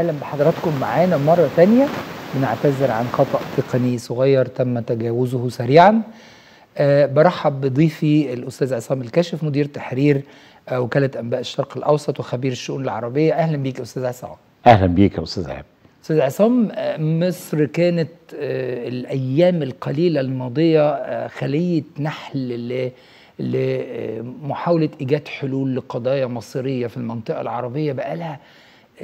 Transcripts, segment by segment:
اهلا بحضراتكم معانا مره ثانيه بنعتذر عن خطا تقني صغير تم تجاوزه سريعا أه برحب بضيفي الاستاذ عصام الكاشف مدير تحرير آه، وكاله انباء الشرق الاوسط وخبير الشؤون العربيه اهلا بيك استاذ عصام اهلا بيك يا استاذ عاب استاذ عصام آه، مصر كانت آه، الايام القليله الماضيه خليه نحل لمحاوله ايجاد حلول لقضايا مصيريه في المنطقه العربيه بقالها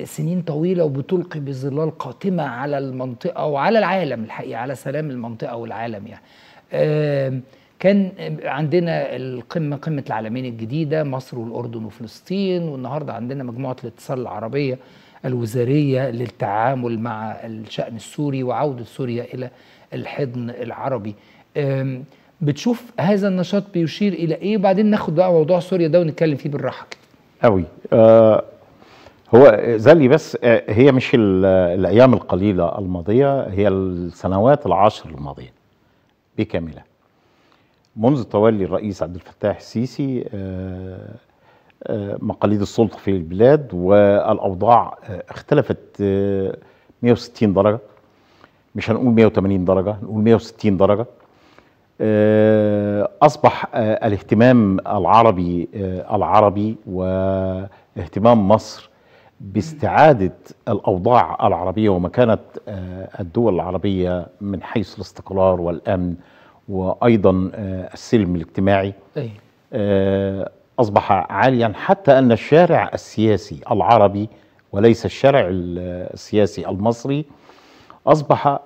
سنين طويله وبتلقي بظلال قاتمه على المنطقه وعلى العالم الحقيقه على سلام المنطقه والعالم يعني كان عندنا القمه قمه العالمين الجديده مصر والاردن وفلسطين والنهارده عندنا مجموعه الاتصال العربيه الوزاريه للتعامل مع الشان السوري وعوده سوريا الى الحضن العربي بتشوف هذا النشاط بيشير الى ايه وبعدين ناخد بقى موضوع سوريا ده ونتكلم فيه بالراحه قوي آه هو زالي بس آه، هي مش الايام القليله الماضيه هي السنوات العشر الماضيه بكاملها منذ تولي الرئيس عبد الفتاح السيسي آه، آه، مقاليد السلطه في البلاد والاوضاع اختلفت 160 درجه مش هنقول 180 درجه نقول 160 درجه اصبح الاهتمام العربي العربي واهتمام مصر باستعادة الأوضاع العربية ومكانة آه، الدول العربية من حيث الاستقرار والأمن وأيضا آه، السلم الاجتماعي آه، أصبح عاليا حتى أن الشارع السياسي العربي وليس الشارع السياسي المصري أصبح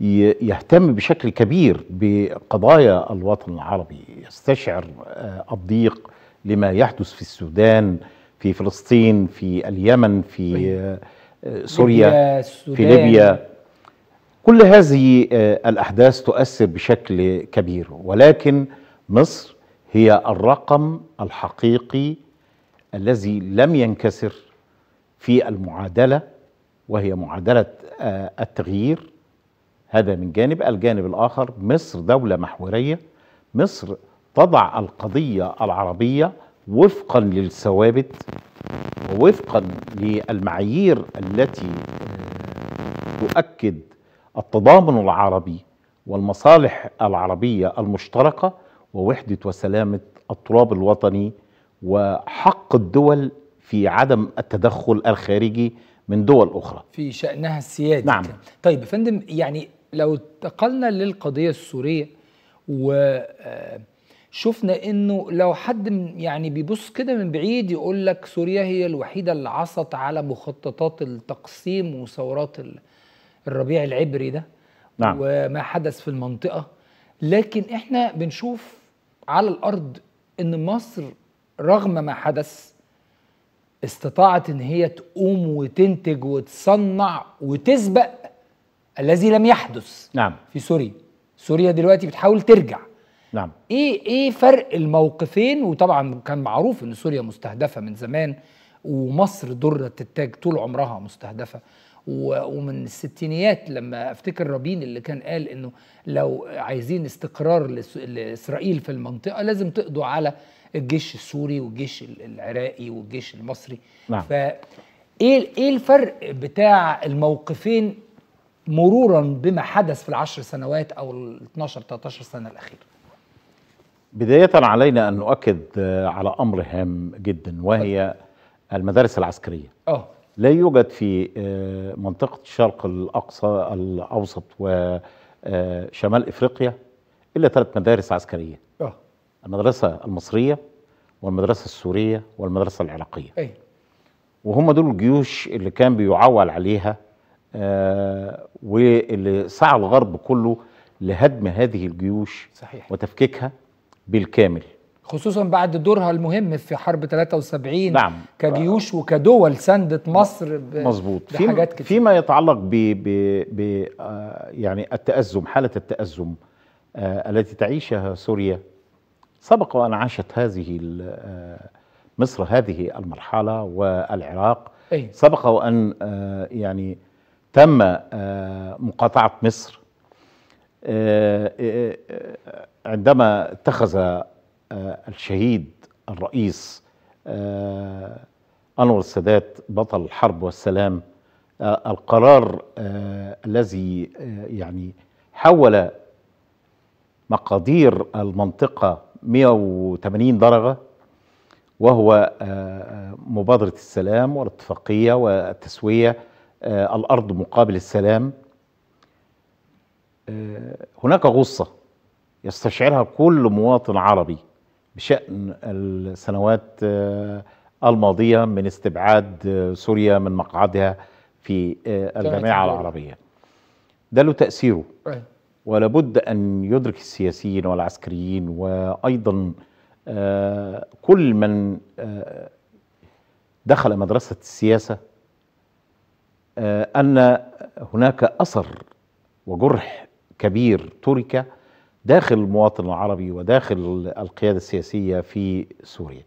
يهتم بشكل كبير بقضايا الوطن العربي يستشعر الضيق لما يحدث في السودان في فلسطين في اليمن في طيب. آه، سوريا في ليبيا كل هذه آه، الأحداث تؤثر بشكل كبير ولكن مصر هي الرقم الحقيقي الذي لم ينكسر في المعادلة وهي معادلة آه، التغيير هذا من جانب الجانب الآخر مصر دولة محورية مصر تضع القضية العربية وفقا للثوابت ووفقا للمعايير التي آه، تؤكد التضامن العربي والمصالح العربية المشتركة ووحدة وسلامة التراب الوطني وحق الدول في عدم التدخل الخارجي من دول أخرى في شأنها السيادي نعم طيب فندم يعني لو انتقلنا للقضية السورية و آه شفنا انه لو حد يعني بيبص كده من بعيد يقول لك سوريا هي الوحيده اللي عصت على مخططات التقسيم وثورات الربيع العبري ده نعم. وما حدث في المنطقه لكن احنا بنشوف على الارض ان مصر رغم ما حدث استطاعت ان هي تقوم وتنتج وتصنع وتسبق الذي لم يحدث نعم في سوريا سوريا دلوقتي بتحاول ترجع نعم ايه ايه فرق الموقفين وطبعا كان معروف ان سوريا مستهدفه من زمان ومصر درة التاج طول عمرها مستهدفة ومن الستينيات لما افتكر رابين اللي كان قال انه لو عايزين استقرار لاسرائيل في المنطقة لازم تقضوا على الجيش السوري والجيش العراقي والجيش المصري نعم. ف إيه،, ايه الفرق بتاع الموقفين مرورا بما حدث في العشر سنوات او ال 12 13 سنه الاخيره بداية علينا أن نؤكد آه، على أمر هام جدا وهي المدارس العسكرية أوه. لا يوجد في آه، منطقة الشرق الأقصى الأوسط وشمال آه، إفريقيا إلا ثلاث مدارس عسكرية أوه. المدرسة المصرية والمدرسة السورية والمدرسة العراقية أي. وهم دول الجيوش اللي كان بيعول عليها واللي سعى الغرب كله لهدم هذه الجيوش صحيح. وتفكيكها بالكامل خصوصا بعد دورها المهم في حرب 73 نعم كجيوش وكدول سندت مصر مظبوط بحاجات كتير فيما يتعلق ب ب ب آه، يعني التأزم حالة التأزم آه، التي تعيشها سوريا سبق وأن عاشت هذه آه، مصر هذه المرحلة والعراق أي. سبق وأن يعني تم مقاطعة مصر عندما اتخذ آه، الشهيد الرئيس آه، انور السادات بطل الحرب والسلام آه، القرار الذي يعني حول مقادير المنطقه 180 درجه وهو مبادره السلام والاتفاقيه والتسويه الارض مقابل السلام هناك غصه يستشعرها كل مواطن عربي بشأن السنوات آه، الماضية من استبعاد آه، سوريا من مقعدها في آه، الجامعة العربية ده له تأثيره أيوة. ولابد أن يدرك السياسيين والعسكريين وأيضا كل من دخل مدرسة السياسة أن هناك أثر وجرح كبير ترك داخل المواطن العربي وداخل القياده السياسيه في سوريا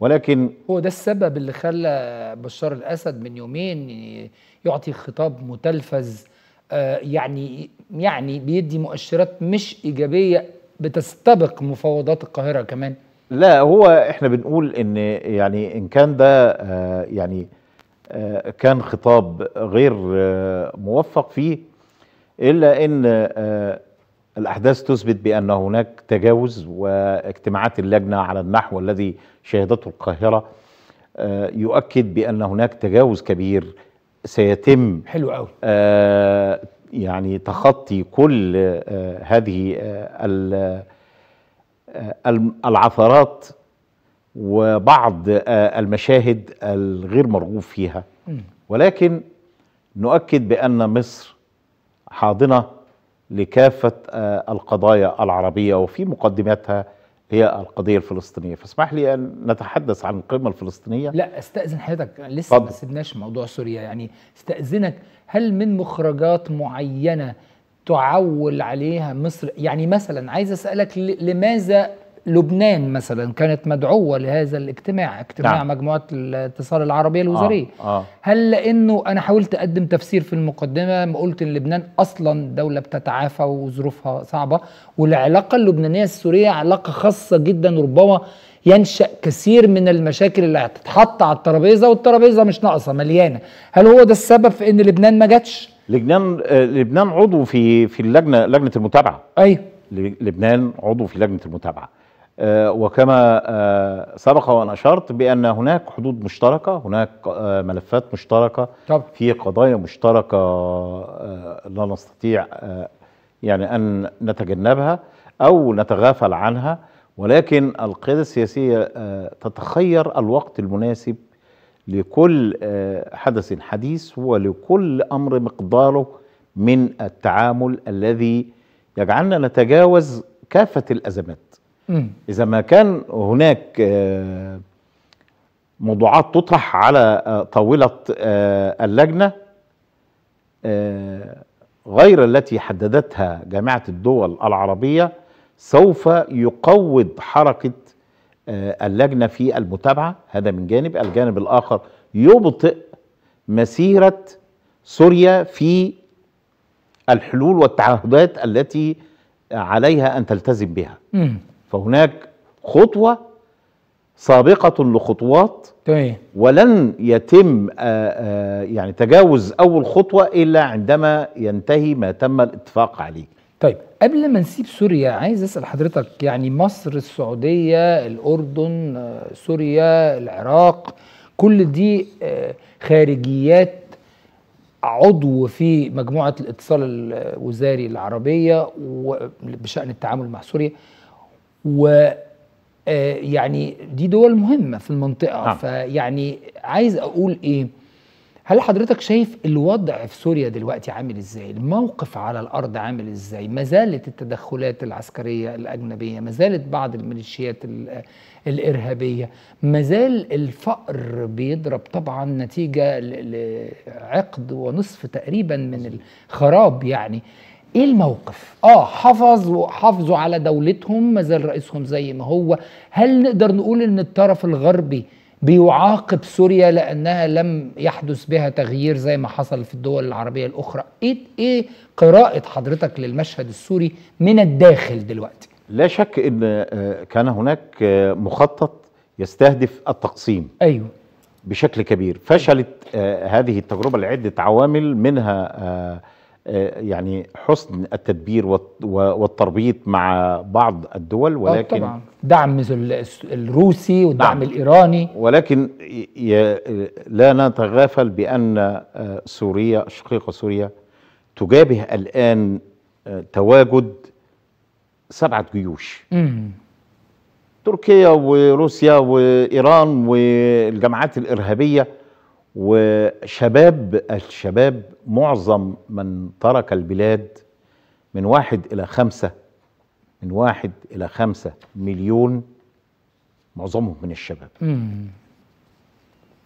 ولكن هو ده السبب اللي خلى بشار الاسد من يومين يعطي خطاب متلفز آه، يعني يعني بيدي مؤشرات مش ايجابيه بتستبق مفاوضات القاهره كمان لا هو احنا بنقول ان يعني ان كان ده آه، يعني آه، كان خطاب غير موفق فيه الا ان الأحداث تثبت بأن هناك تجاوز واجتماعات اللجنة على النحو الذي شهدته القاهرة آه، يؤكد بأن هناك تجاوز كبير سيتم حلو قوي آه يعني تخطي كل آه هذه آه, آه، العثرات وبعض آه، المشاهد الغير مرغوب فيها ولكن نؤكد بأن مصر حاضنة لكافة آه، القضايا العربية وفي مقدماتها هي القضية الفلسطينية فاسمح لي أن نتحدث عن القمة الفلسطينية لا استأذن حضرتك لسه ما سيبناش موضوع سوريا يعني استأذنك هل من مخرجات معينة تعول عليها مصر يعني مثلا عايز أسألك لماذا لبنان مثلا كانت مدعوه لهذا الاجتماع اجتماع نعم. مجموعه الاتصال العربيه الوزاريه آه. آه. هل لانه انا حاولت اقدم تفسير في المقدمه ما قلت ان لبنان اصلا دوله بتتعافى وظروفها صعبه والعلاقه اللبنانيه السوريه علاقه خاصه جدا ربما ينشا كثير من المشاكل اللي هتتحط على الترابيزه والترابيزه مش ناقصه مليانه هل هو ده السبب في ان لبنان ما جاتش لبنان آه، لبنان عضو في في اللجنه لجنه المتابعه ايوه لبنان عضو في لجنه المتابعه آه، وكما آه، سبق وان اشرت بان هناك حدود مشتركه هناك آه، ملفات مشتركه طب. في قضايا مشتركه لا نستطيع يعني ان نتجنبها او نتغافل عنها ولكن القياده السياسيه تتخير الوقت المناسب لكل حدث حديث ولكل امر مقداره من التعامل الذي يجعلنا نتجاوز كافه الازمات إذا ما كان هناك آه، موضوعات تطرح على آه، طاولة آه، اللجنة غير التي حددتها جامعة الدول العربية سوف يقوض حركة اللجنة في المتابعة هذا من جانب الجانب الآخر يبطئ مسيرة سوريا في الحلول والتعهدات التي عليها أن تلتزم بها فهناك خطوة سابقة لخطوات تمام ولن يتم آه، آه، يعني تجاوز أول خطوة إلا عندما ينتهي ما تم الاتفاق عليه طيب قبل ما نسيب سوريا عايز أسأل حضرتك يعني مصر السعودية الأردن آه، سوريا العراق كل دي خارجيات عضو في مجموعة الاتصال الوزاري العربية بشأن التعامل مع سوريا و آه، يعني دي دول مهمه في المنطقه آه. نعم. فيعني عايز اقول ايه هل حضرتك شايف الوضع في سوريا دلوقتي عامل ازاي الموقف على الارض عامل ازاي ما زالت التدخلات العسكريه الاجنبيه ما زالت بعض الميليشيات الارهابيه ما زال الفقر بيضرب طبعا نتيجه لعقد ونصف تقريبا من الخراب يعني ايه الموقف اه حافظ حافظوا على دولتهم ما زال رئيسهم زي ما هو هل نقدر نقول ان الطرف الغربي بيعاقب سوريا لانها لم يحدث بها تغيير زي ما حصل في الدول العربيه الاخرى ايه ايه قراءه حضرتك للمشهد السوري من الداخل دلوقتي لا شك ان آه، كان هناك آه، مخطط يستهدف التقسيم ايوه بشكل كبير فشلت آه، هذه التجربه لعده عوامل منها آه، يعني حسن التدبير والتربيط مع بعض الدول آه، ولكن طبعا دعم الروسي والدعم نعم. الايراني ولكن لا نتغافل بان آه، سوريا شقيقه سوريا تجابه الان تواجد سبعه جيوش مم. تركيا وروسيا وايران والجماعات الارهابيه وشباب الشباب معظم من ترك البلاد من واحد إلى خمسة من واحد إلى خمسة مليون معظمهم من الشباب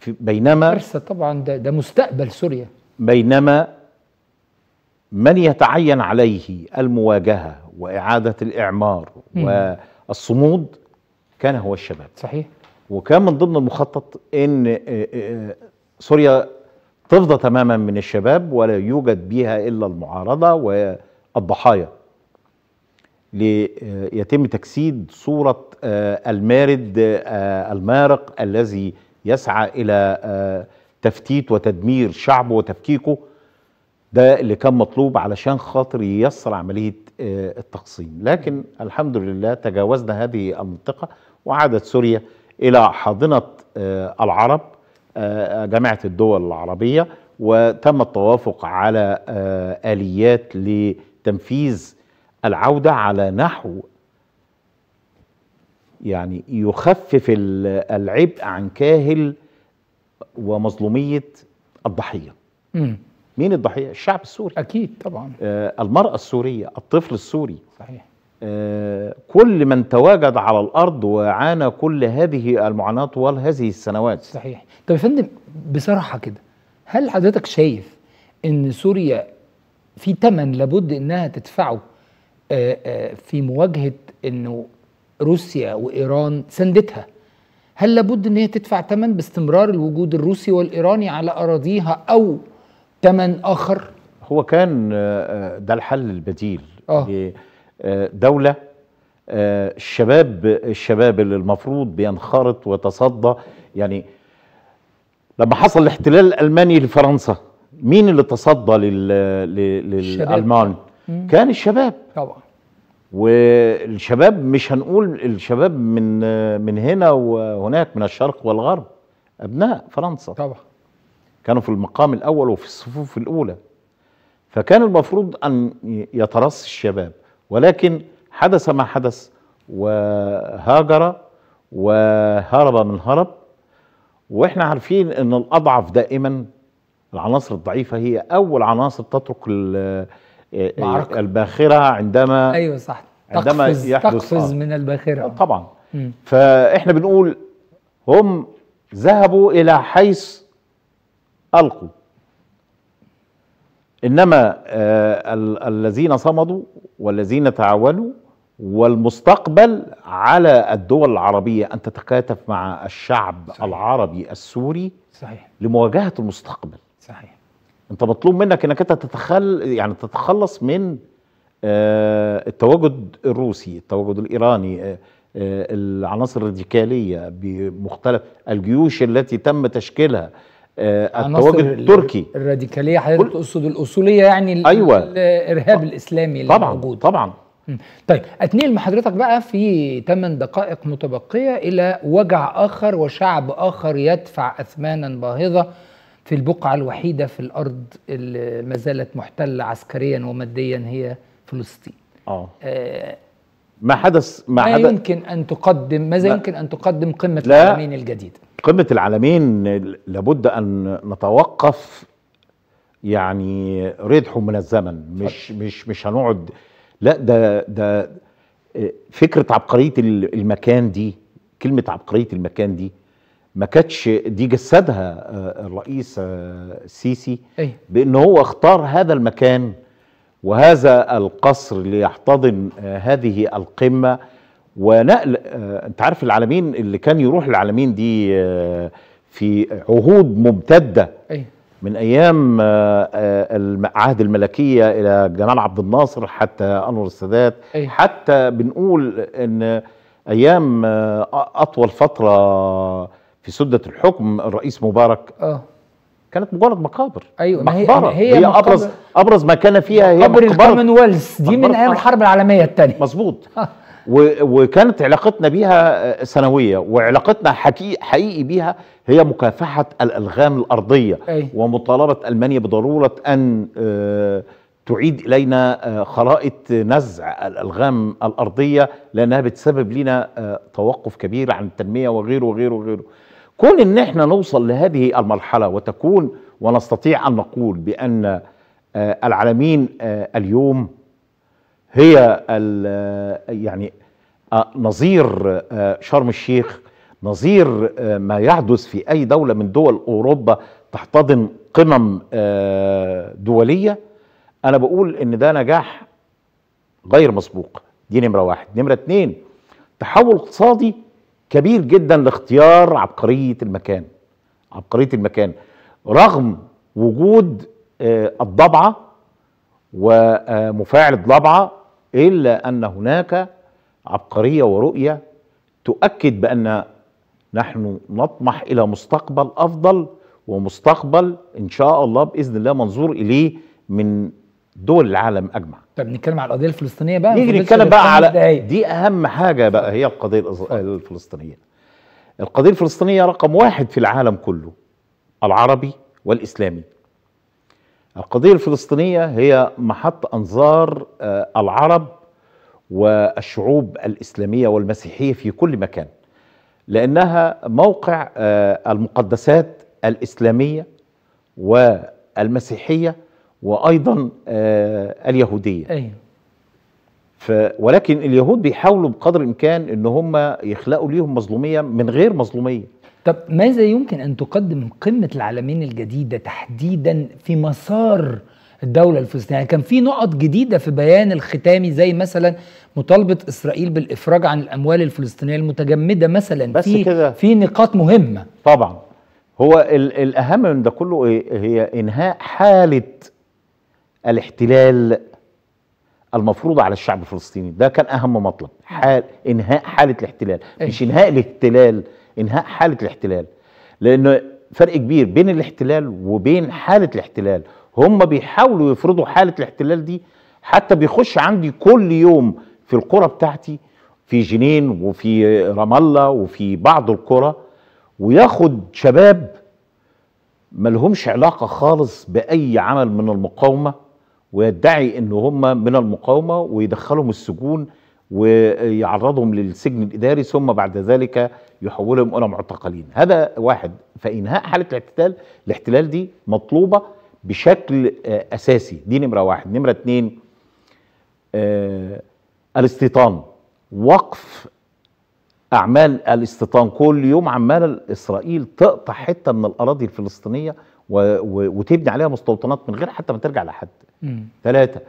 في بينما كارثة طبعا ده, ده مستقبل سوريا بينما من يتعين عليه المواجهة وإعادة الإعمار مم. والصمود كان هو الشباب صحيح وكان من ضمن المخطط ان سوريا تفضى تماما من الشباب ولا يوجد بها الا المعارضه والضحايا ليتم تجسيد صوره آه، المارد آه، المارق الذي يسعى الى آه، تفتيت وتدمير شعبه وتفكيكه ده اللي كان مطلوب علشان خاطر ييسر عمليه التقسيم لكن الحمد لله تجاوزنا هذه المنطقه وعادت سوريا الى حاضنه العرب آه، آه، جامعه الدول العربيه وتم التوافق على آه، اليات لتنفيذ العوده على نحو يعني يخفف العبء عن كاهل ومظلوميه الضحيه. مم. مين الضحيه؟ الشعب السوري. اكيد طبعا. المراه السوريه، الطفل السوري. صحيح. كل من تواجد على الارض وعانى كل هذه المعاناه طوال هذه السنوات صحيح طب يا فندم بصراحه كده هل حضرتك شايف ان سوريا في ثمن لابد انها تدفعه آه، آه، في مواجهه انه روسيا وايران سندتها هل لابد ان هي تدفع ثمن باستمرار الوجود الروسي والايراني على اراضيها او ثمن اخر هو كان آه، ده الحل البديل آه. آه، دولة آه، الشباب الشباب اللي المفروض بينخرط ويتصدى يعني لما حصل الاحتلال الالماني لفرنسا مين اللي تصدى للالمان؟ كان الشباب طبعا والشباب مش هنقول الشباب من من هنا وهناك من الشرق والغرب ابناء فرنسا طبعا كانوا في المقام الاول وفي الصفوف الاولى فكان المفروض ان يترص الشباب ولكن حدث ما حدث وهاجر وهرب من هرب واحنا عارفين ان الاضعف دائما العناصر الضعيفه هي اول عناصر تترك الباخره عندما ايوه صح عندما تقفز يحدث آه. تقفز من الباخره آه، طبعا م. فاحنا بنقول هم ذهبوا الى حيث القوا انما آه، الذين صمدوا والذين تعاونوا والمستقبل على الدول العربيه ان تتكاتف مع الشعب صحيح. العربي السوري صحيح لمواجهه المستقبل صحيح انت مطلوب منك انك انت تتخل يعني تتخلص من آه، التواجد الروسي التواجد الايراني آه، العناصر الراديكاليه بمختلف الجيوش التي تم تشكيلها آه، التواجد التركي الراديكاليه حضرتك تقصد الاصوليه يعني أيوة. الارهاب الاسلامي اللي طبعا موجود. طبعا طيب اتنقل مع حضرتك بقى في 8 دقائق متبقيه الى وجع اخر وشعب اخر يدفع اثمانا باهظه في البقعه الوحيده في الارض اللي ما زالت محتله عسكريا وماديا هي فلسطين. اه, آه ما حدث ما, ما حدث يمكن ان تقدم ماذا يمكن ان تقدم قمه العالمين الجديده؟ قمة العالمين لابد أن نتوقف يعني ردح من الزمن مش طيب. مش مش هنقعد لا ده ده فكرة عبقرية المكان دي كلمة عبقرية المكان دي ما كانتش دي جسدها آه، الرئيس السيسي آه، بأن هو اختار هذا المكان وهذا القصر ليحتضن آه، هذه القمة ونقل آه، انت عارف العالمين اللي كان يروح العالمين دي آه، في عهود ممتده أيه؟ من ايام آه، عهد الملكيه الى جمال عبد الناصر حتى انور السادات أيه؟ حتى بنقول ان ايام اطول فتره في سده الحكم الرئيس مبارك اه كانت مجرد مقابر ايوه مقبرة. ما هي, هي, هي ابرز ابرز ما كان فيها هي قبر الكومنولث دي من ايام الحرب العالميه الثانيه مظبوط وكانت علاقتنا بيها آه، سنويه وعلاقتنا حقيقي, حقيقي بيها هي مكافحه الالغام الارضيه أي. ومطالبه المانيا بضروره ان آه، تعيد الينا آه، خرائط نزع الالغام الارضيه لانها بتسبب لنا توقف كبير عن التنميه وغيره وغيره وغيره كون ان احنا نوصل لهذه المرحله وتكون ونستطيع ان نقول بان العالمين اليوم هي يعني آه، نظير آه، شرم الشيخ نظير آه، ما يحدث في اي دوله من دول اوروبا تحتضن قمم دوليه انا بقول ان ده نجاح غير مسبوق دي نمره واحد نمره اتنين تحول اقتصادي كبير جدا لاختيار عبقريه المكان عبقريه المكان رغم وجود الضبعه ومفاعل الضبعه إلا أن هناك عبقرية ورؤية تؤكد بأن نحن نطمح إلى مستقبل أفضل ومستقبل إن شاء الله بإذن الله منظور إليه من دول العالم أجمع طب نتكلم على القضية الفلسطينية بقى نيجي نتكلم بقى على دي, دي أهم حاجة بقى هي القضية الفلسطينية القضية الفلسطينية رقم واحد في العالم كله العربي والإسلامي القضية الفلسطينية هي محط أنظار آه، العرب والشعوب الإسلامية والمسيحية في كل مكان لأنها موقع آه، المقدسات الإسلامية والمسيحية وأيضا آه، اليهودية أيوه. ف ولكن اليهود بيحاولوا بقدر الإمكان أن هم يخلقوا ليهم مظلومية من غير مظلومية طب ماذا يمكن أن تقدم قمة العالمين الجديدة تحديدا في مسار الدولة الفلسطينية يعني كان في نقط جديدة في بيان الختامي زي مثلا مطالبة إسرائيل بالإفراج عن الأموال الفلسطينية المتجمدة مثلا بس في, كده في نقاط مهمة طبعا هو الأهم من ده كله إيه؟ هي إنهاء حالة الاحتلال المفروضة على الشعب الفلسطيني ده كان أهم مطلب حال إنهاء حالة الاحتلال أيه. مش إنهاء الاحتلال إنهاء حالة الاحتلال لأن فرق كبير بين الاحتلال وبين حالة الاحتلال هم بيحاولوا يفرضوا حالة الاحتلال دي حتى بيخش عندي كل يوم في القرى بتاعتي في جنين وفي رام الله وفي بعض القرى وياخد شباب لهمش علاقة خالص بأي عمل من المقاومة ويدعي ان هم من المقاومه ويدخلهم السجون ويعرضهم للسجن الاداري ثم بعد ذلك يحولهم الى معتقلين هذا واحد فانهاء حاله الاحتلال الاحتلال دي مطلوبه بشكل آه، اساسي دي نمره واحد نمره اثنين آه الاستيطان وقف اعمال الاستيطان كل يوم عمال اسرائيل تقطع حته من الاراضي الفلسطينيه وتبني عليها مستوطنات من غير حتى ما ترجع لحد ثلاثه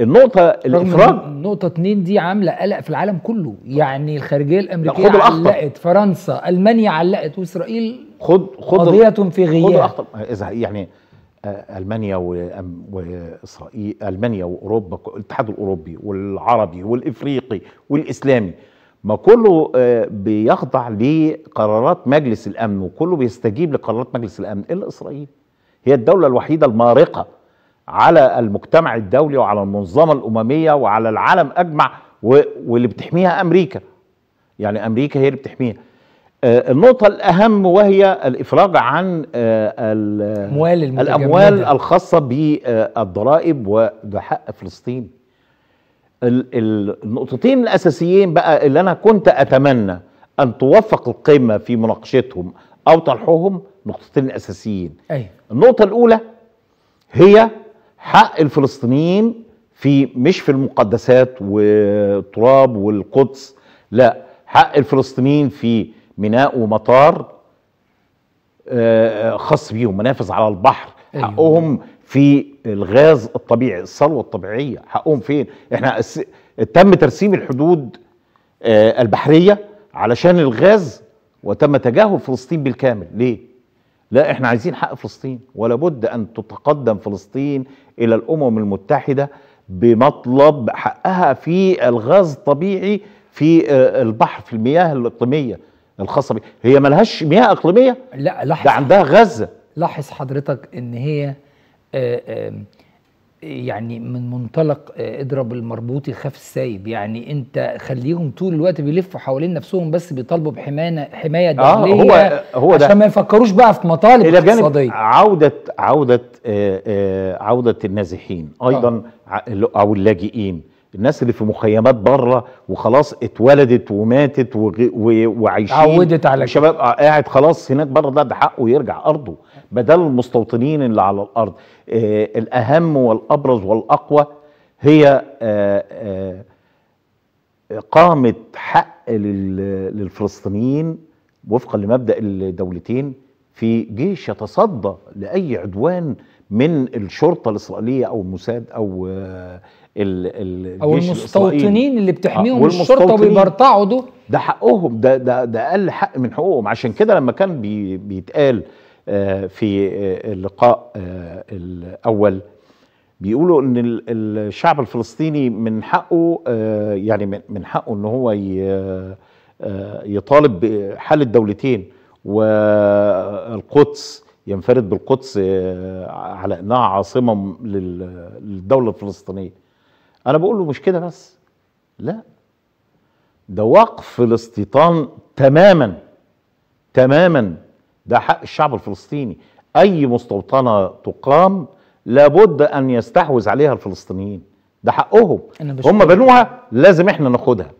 النقطة الإفراج نقطة اتنين دي عاملة قلق في العالم كله يعني الخارجية الأمريكية علقت فرنسا ألمانيا علقت وإسرائيل خد خد قضية في غياب خد الأخطر إذا يعني آه، ألمانيا وإسرائيل ألمانيا وأوروبا الاتحاد الأوروبي والعربي والإفريقي والإسلامي ما كله آه، بيخضع لقرارات مجلس الامن وكله بيستجيب لقرارات مجلس الامن الا اسرائيل هي الدوله الوحيده المارقه على المجتمع الدولي وعلى المنظمه الامميه وعلى العالم اجمع واللي بتحميها امريكا يعني امريكا هي اللي بتحميها آه، النقطة الأهم وهي الإفراج عن آه، الأموال, الأموال الخاصة بالضرائب وده حق فلسطين النقطتين الاساسيين بقى اللي انا كنت اتمنى ان توفق القمه في مناقشتهم او طرحهم نقطتين اساسيين أيه. النقطه الاولى هي حق الفلسطينيين في مش في المقدسات والتراب والقدس لا حق الفلسطينيين في ميناء ومطار آه، خاص بيهم منافذ على البحر أيوة. حقهم في الغاز الطبيعي الثروه الطبيعيه حقهم فين احنا تم ترسيم الحدود آه، البحريه علشان الغاز وتم تجاهل فلسطين بالكامل ليه لا احنا عايزين حق فلسطين ولا بد ان تتقدم فلسطين الى الامم المتحده بمطلب حقها في الغاز الطبيعي في آه، البحر في المياه الاقليميه الخاصه بي. هي ملهاش مياه اقليميه لا لاحظ ده عندها غزه لاحظ حضرتك ان هي آه، آه، يعني من منطلق آه، اضرب المربوط يخاف السايب يعني انت خليهم طول الوقت بيلفوا حوالين نفسهم بس بيطالبوا بحمايه حمايه داخليه آه هو هو عشان ده. ما يفكروش بقى في مطالب الى اقتصاديه عوده عوده آآ آآ عوده النازحين ايضا آه. او اللاجئين الناس اللي في مخيمات بره وخلاص اتولدت وماتت وعايشين عودت على شباب قاعد خلاص هناك بره ده ده حقه يرجع ارضه بدل المستوطنين اللي على الارض آه الاهم والابرز والاقوى هي آه آه حق للفلسطينيين وفقا لمبدا الدولتين في جيش يتصدى لاي عدوان من الشرطه الاسرائيليه او الموساد او آه، ال او المستوطنين اللي بتحميهم آه الشرطه وبيبرطعوا ده ده حقهم ده ده ده اقل حق من حقوقهم عشان كده لما كان بي بيتقال آه في آه اللقاء آه الاول بيقولوا ان الشعب الفلسطيني من حقه آه، يعني من حقه ان هو آه، آه، يطالب بحل الدولتين والقدس ينفرد بالقدس على انها عاصمه للدوله الفلسطينيه انا بقول له مش كده بس لا ده وقف الاستيطان تماما تماما ده حق الشعب الفلسطيني اي مستوطنه تقام لابد ان يستحوذ عليها الفلسطينيين ده حقهم هم بنوها لازم احنا ناخدها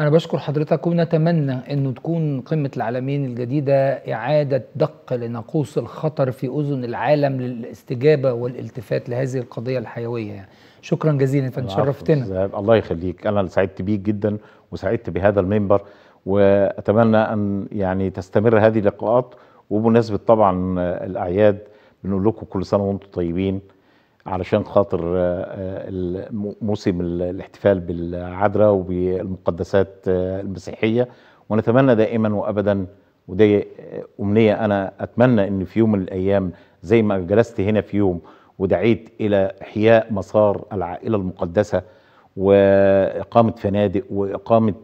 أنا بشكر حضرتك ونتمنى أنه تكون قمة العالمين الجديدة إعادة دق لناقوس الخطر في أذن العالم للاستجابة والالتفات لهذه القضية الحيوية يعني. شكرا جزيلا فأنت شرفتنا الله يخليك أنا سعدت بيك جدا وسعدت بهذا المنبر وأتمنى أن يعني تستمر هذه اللقاءات وبمناسبة طبعا الأعياد بنقول لكم كل سنة وأنتم طيبين علشان خاطر آه، آه، موسم الاحتفال بالعذراء وبالمقدسات آه، المسيحية ونتمنى دائما وأبدا ودي أمنية أنا أتمنى أن في يوم من الأيام زي ما جلست هنا في يوم ودعيت إلى إحياء مسار العائلة المقدسة وإقامة فنادق وإقامة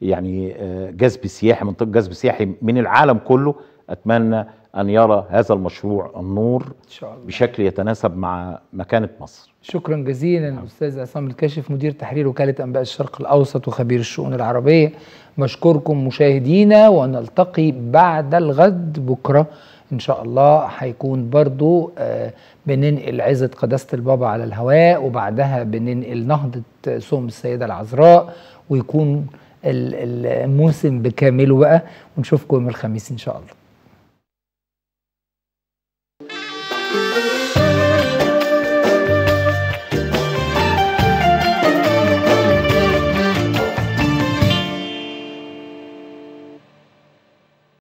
يعني جذب سياحي منطقة جذب سياحي من العالم كله أتمنى أن يرى هذا المشروع النور إن شاء الله. بشكل يتناسب مع مكانة مصر شكرا جزيلا نعم. أستاذ عصام الكاشف مدير تحرير وكالة أنباء الشرق الأوسط وخبير الشؤون العربية مشكوركم مشاهدينا ونلتقي بعد الغد بكرة إن شاء الله هيكون برضو آه، بننقل عزة قداسة البابا على الهواء وبعدها بننقل نهضة سوم السيدة العذراء ويكون الموسم بكامله بقى ونشوفكم يوم الخميس ان شاء الله